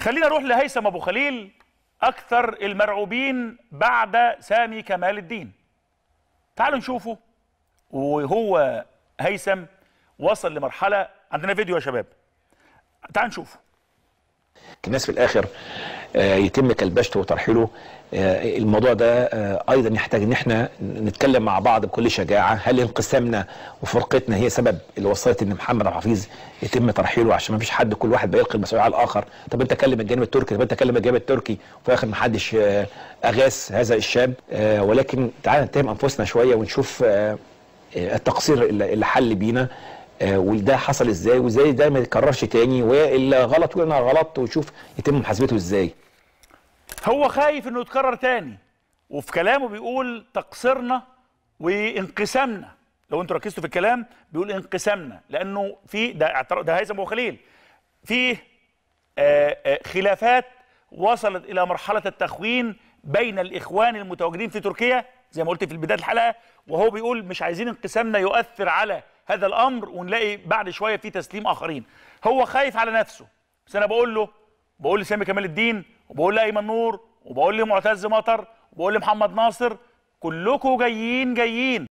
خلينا نروح لهيثم ابو خليل اكثر المرعوبين بعد سامي كمال الدين تعالوا نشوفه وهو هيثم وصل لمرحله عندنا فيديو يا شباب تعالوا نشوفه الناس في الاخر آه، يتم كلبشته وترحيله آه، الموضوع ده آه، ايضا يحتاج ان احنا نتكلم مع بعض بكل شجاعه هل انقسامنا وفرقتنا هي سبب اللي وصلت ان محمد عبد الحفيظ يتم ترحيله عشان ما فيش حد كل واحد بيلقي المسؤوليه على الاخر طب انت كلم الجانب التركي طب انت كلم الجانب التركي وفي الاخر ما حدش اغاث هذا الشاب ولكن تعالى نتهم انفسنا شويه ونشوف التقصير اللي حل بينا آه، وده حصل ازاي وازاي ده ما يتكررش تاني واللي غلط وانا غلطت وشوف يتم محاسبته ازاي هو خايف انه يتكرر تاني وفي كلامه بيقول تقصيرنا وانقسامنا لو انتوا ركزتوا في الكلام بيقول انقسامنا لانه في ده ده هيثم ابو خليل في آه، آه، خلافات وصلت الى مرحله التخوين بين الاخوان المتواجدين في تركيا زي ما قلت في بدايه الحلقه وهو بيقول مش عايزين انقسامنا يؤثر على هذا الامر ونلاقي بعد شويه في تسليم اخرين هو خايف على نفسه بس انا بقول له بقول لسامي كمال الدين وبقول لايمن نور وبقول لمعتز مطر وبقول لمحمد ناصر كلكم جايين جايين